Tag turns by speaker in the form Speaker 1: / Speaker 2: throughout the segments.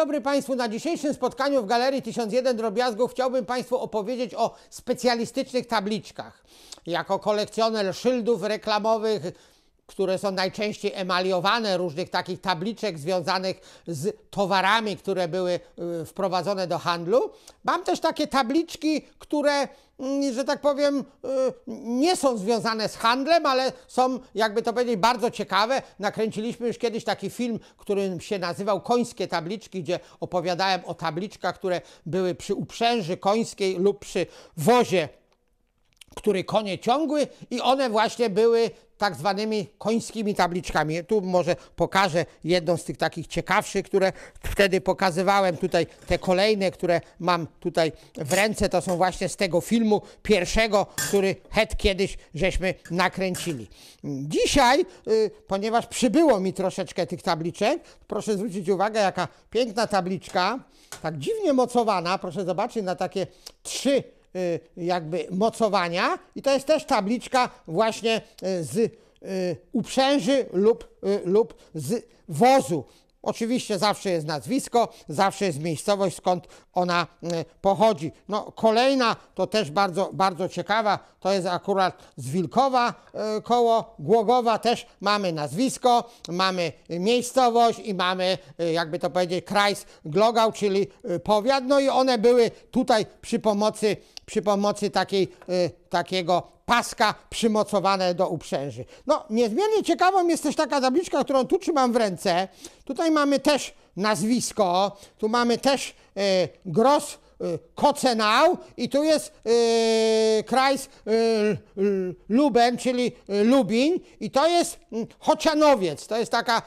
Speaker 1: dobry Państwu. Na dzisiejszym spotkaniu w Galerii 1001 Drobiazgów chciałbym Państwu opowiedzieć o specjalistycznych tabliczkach. Jako kolekcjoner szyldów reklamowych, które są najczęściej emaliowane, różnych takich tabliczek związanych z towarami, które były y, wprowadzone do handlu. Mam też takie tabliczki, które, mm, że tak powiem, y, nie są związane z handlem, ale są, jakby to powiedzieć, bardzo ciekawe. Nakręciliśmy już kiedyś taki film, który się nazywał Końskie tabliczki, gdzie opowiadałem o tabliczkach, które były przy uprzęży końskiej lub przy wozie który konie ciągły i one właśnie były tak zwanymi końskimi tabliczkami. Tu może pokażę jedną z tych takich ciekawszych, które wtedy pokazywałem. Tutaj te kolejne, które mam tutaj w ręce, to są właśnie z tego filmu pierwszego, który het kiedyś żeśmy nakręcili. Dzisiaj, y, ponieważ przybyło mi troszeczkę tych tabliczek, proszę zwrócić uwagę, jaka piękna tabliczka, tak dziwnie mocowana, proszę zobaczyć na takie trzy Y, jakby mocowania i to jest też tabliczka właśnie y, z y, uprzęży lub, lub z wozu. Oczywiście zawsze jest nazwisko, zawsze jest miejscowość, skąd ona e, pochodzi. No, kolejna, to też bardzo, bardzo ciekawa, to jest akurat z Wilkowa e, koło Głogowa. Też mamy nazwisko, mamy miejscowość i mamy, e, jakby to powiedzieć, Kreis Glogał, czyli powiat. No i one były tutaj przy pomocy, przy pomocy takiej, takiego paska przymocowane do uprzęży. No, niezmiernie ciekawą jest też taka tabliczka, którą tu trzymam w ręce. Tutaj mamy też nazwisko, tu mamy też y, gros Y, Kocenau i tu jest kraj y, krajs y, Luben, czyli Lubin i to jest mm, Chocianowiec. To jest taka,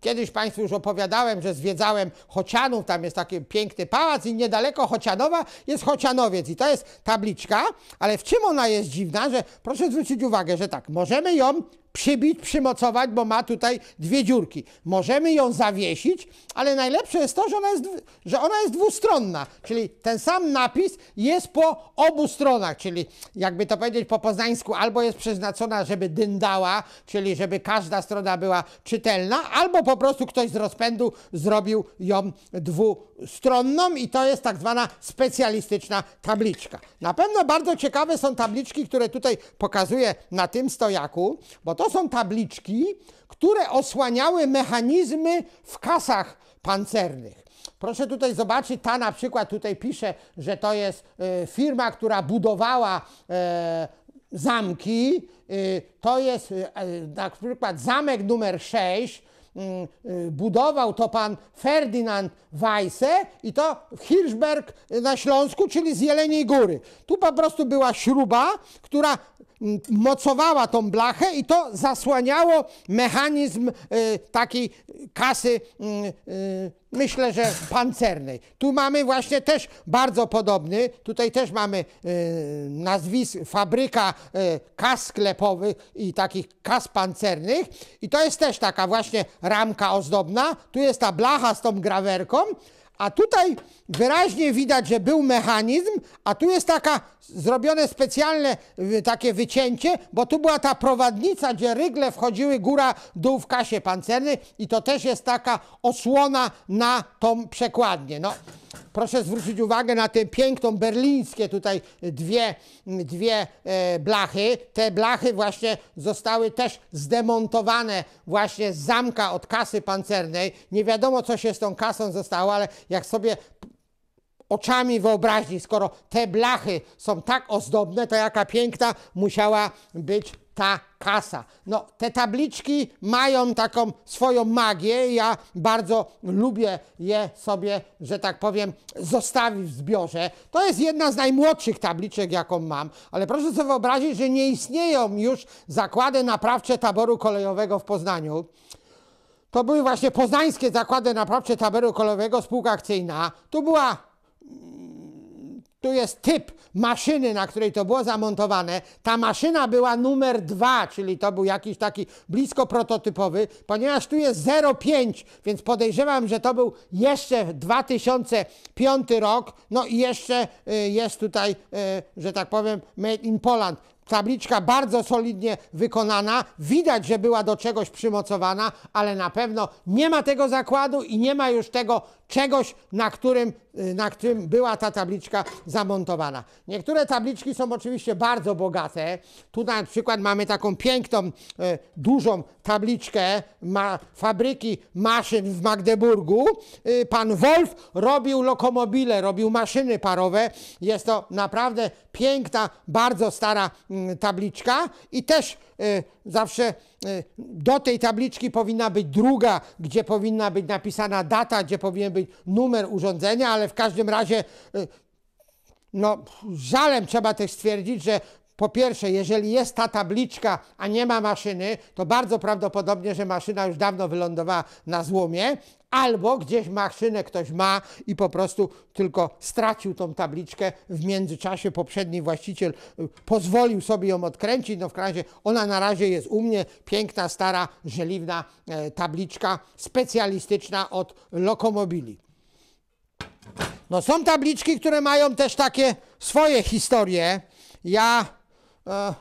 Speaker 1: kiedyś Państwu już opowiadałem, że zwiedzałem Chocianów, tam jest taki piękny pałac i niedaleko Chocianowa jest Chocianowiec i to jest tabliczka, ale w czym ona jest dziwna, że proszę zwrócić uwagę, że tak, możemy ją przybić, przymocować, bo ma tutaj dwie dziurki. Możemy ją zawiesić, ale najlepsze jest to, że ona jest, że ona jest dwustronna, czyli ten sam napis jest po obu stronach, czyli jakby to powiedzieć po poznańsku, albo jest przeznaczona, żeby dyndała, czyli żeby każda strona była czytelna, albo po prostu ktoś z rozpędu zrobił ją dwustronną i to jest tak zwana specjalistyczna tabliczka. Na pewno bardzo ciekawe są tabliczki, które tutaj pokazuję na tym stojaku, bo to są tabliczki, które osłaniały mechanizmy w kasach pancernych. Proszę tutaj zobaczyć, ta na przykład tutaj pisze, że to jest y, firma, która budowała y, zamki. Y, to jest na przykład zamek numer 6. Budował to pan Ferdinand Weisse i to Hirschberg na Śląsku, czyli z Jeleniej Góry. Tu po prostu była śruba, która mocowała tą blachę i to zasłaniało mechanizm y, takiej kasy, y, myślę, że pancernej. Tu mamy właśnie też bardzo podobny, tutaj też mamy y, nazwisk, fabryka kas sklepowych i takich kas pancernych i to jest też taka właśnie ramka ozdobna, tu jest ta blacha z tą grawerką, a tutaj wyraźnie widać, że był mechanizm, a tu jest taka zrobione specjalne y, takie wycięcie, bo tu była ta prowadnica, gdzie rygle wchodziły góra, dół w kasie pancernej i to też jest taka osłona na tą przekładnię. No, proszę zwrócić uwagę na tę piękną berlińskie tutaj dwie, dwie e, blachy. Te blachy właśnie zostały też zdemontowane właśnie z zamka od kasy pancernej. Nie wiadomo co się z tą kasą zostało, ale jak sobie oczami wyobraźni, skoro te blachy są tak ozdobne, to jaka piękna musiała być ta kasa. No, te tabliczki mają taką swoją magię. Ja bardzo lubię je sobie, że tak powiem, zostawić w zbiorze. To jest jedna z najmłodszych tabliczek, jaką mam, ale proszę sobie wyobrazić, że nie istnieją już zakłady naprawcze taboru kolejowego w Poznaniu to były właśnie poznańskie zakłady naprawcze taboru kolejowego, spółka akcyjna. Tu była, mm, tu jest typ maszyny, na której to było zamontowane. Ta maszyna była numer dwa, czyli to był jakiś taki blisko prototypowy, ponieważ tu jest 0,5, więc podejrzewam, że to był jeszcze 2005 rok, no i jeszcze y, jest tutaj, y, że tak powiem, made in Poland. Tabliczka bardzo solidnie wykonana, widać, że była do czegoś przymocowana, ale na pewno nie ma tego zakładu i nie ma już tego czegoś, na którym, y, na którym była ta tabliczka zamontowana. Niektóre tabliczki są oczywiście bardzo bogate. Tu na przykład mamy taką piękną, y, dużą tabliczkę ma fabryki maszyn w Magdeburgu. Y, pan Wolf robił lokomobile, robił maszyny parowe. Jest to naprawdę piękna, bardzo stara Mm, tabliczka i też y, zawsze y, do tej tabliczki powinna być druga, gdzie powinna być napisana data, gdzie powinien być numer urządzenia, ale w każdym razie y, no, żalem trzeba też stwierdzić, że po pierwsze, jeżeli jest ta tabliczka, a nie ma maszyny, to bardzo prawdopodobnie, że maszyna już dawno wylądowała na złomie, albo gdzieś maszynę ktoś ma i po prostu tylko stracił tą tabliczkę. W międzyczasie poprzedni właściciel y, pozwolił sobie ją odkręcić. No w razie ona na razie jest u mnie. Piękna, stara, żeliwna e, tabliczka specjalistyczna od lokomobili. No są tabliczki, które mają też takie swoje historie. Ja E,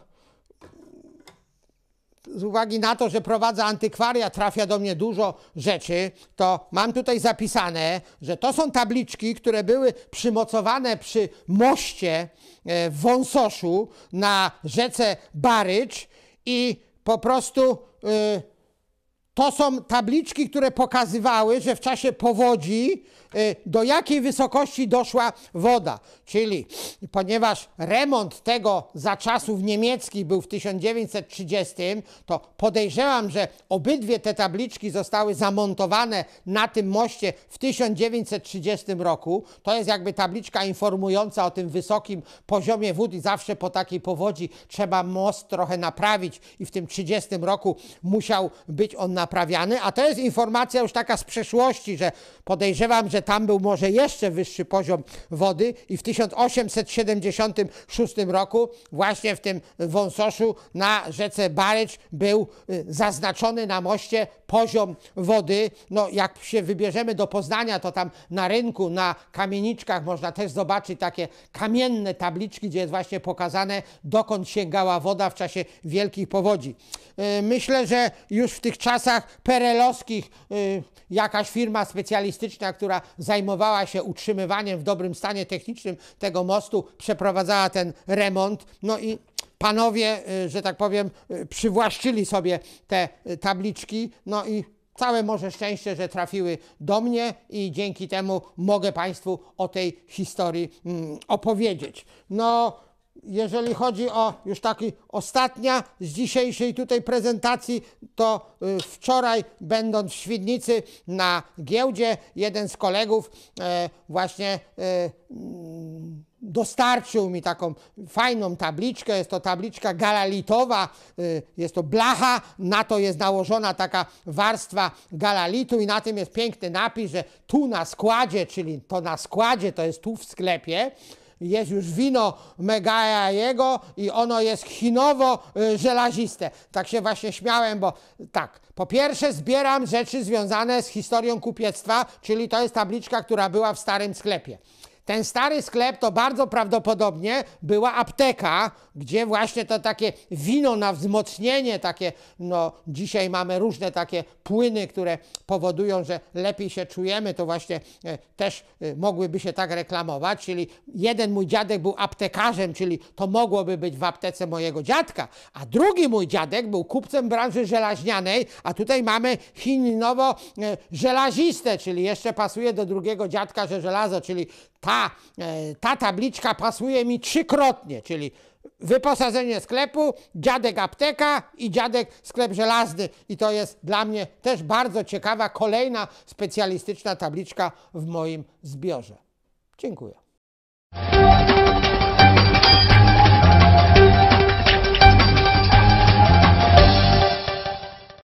Speaker 1: z uwagi na to, że prowadzę antykwaria, trafia do mnie dużo rzeczy, to mam tutaj zapisane, że to są tabliczki, które były przymocowane przy moście e, w Wąsoszu na rzece Barycz i po prostu. Yy, to są tabliczki, które pokazywały, że w czasie powodzi y, do jakiej wysokości doszła woda. Czyli ponieważ remont tego za czasów niemieckich był w 1930, to podejrzewam, że obydwie te tabliczki zostały zamontowane na tym moście w 1930 roku. To jest jakby tabliczka informująca o tym wysokim poziomie wód i zawsze po takiej powodzi trzeba most trochę naprawić i w tym 30 roku musiał być on naprawiony naprawiany, a to jest informacja już taka z przeszłości, że podejrzewam, że tam był może jeszcze wyższy poziom wody i w 1876 roku właśnie w tym wąsoszu na rzece Barycz był y, zaznaczony na moście poziom wody. No jak się wybierzemy do Poznania, to tam na rynku, na kamieniczkach można też zobaczyć takie kamienne tabliczki, gdzie jest właśnie pokazane, dokąd sięgała woda w czasie wielkich powodzi. Y, myślę, że już w tych czasach czasach perelowskich y, jakaś firma specjalistyczna, która zajmowała się utrzymywaniem w dobrym stanie technicznym tego mostu, przeprowadzała ten remont. No i panowie, y, że tak powiem, y, przywłaszczyli sobie te y, tabliczki. No i całe może szczęście, że trafiły do mnie i dzięki temu mogę Państwu o tej historii mm, opowiedzieć. No, jeżeli chodzi o już taki ostatnia z dzisiejszej tutaj prezentacji, to y, wczoraj będąc w Świdnicy na giełdzie, jeden z kolegów e, właśnie e, mm, dostarczył mi taką fajną tabliczkę. Jest to tabliczka galalitowa, y, jest to blacha, na to jest nałożona taka warstwa galalitu i na tym jest piękny napis, że tu na składzie, czyli to na składzie to jest tu w sklepie jest już wino Megaja jego i ono jest chinowo-żelaziste. Y, tak się właśnie śmiałem, bo tak, po pierwsze zbieram rzeczy związane z historią kupiectwa, czyli to jest tabliczka, która była w starym sklepie. Ten stary sklep to bardzo prawdopodobnie była apteka, gdzie właśnie to takie wino na wzmocnienie, takie, no dzisiaj mamy różne takie płyny, które powodują, że lepiej się czujemy, to właśnie e, też e, mogłyby się tak reklamować, czyli jeden mój dziadek był aptekarzem, czyli to mogłoby być w aptece mojego dziadka, a drugi mój dziadek był kupcem branży żelaźnianej, a tutaj mamy chinowo-żelaziste, e, czyli jeszcze pasuje do drugiego dziadka, że żelazo, czyli ta, e, ta tabliczka pasuje mi trzykrotnie, czyli wyposażenie sklepu, dziadek apteka i dziadek sklep żelazny. I to jest dla mnie też bardzo ciekawa kolejna specjalistyczna tabliczka w moim zbiorze. Dziękuję.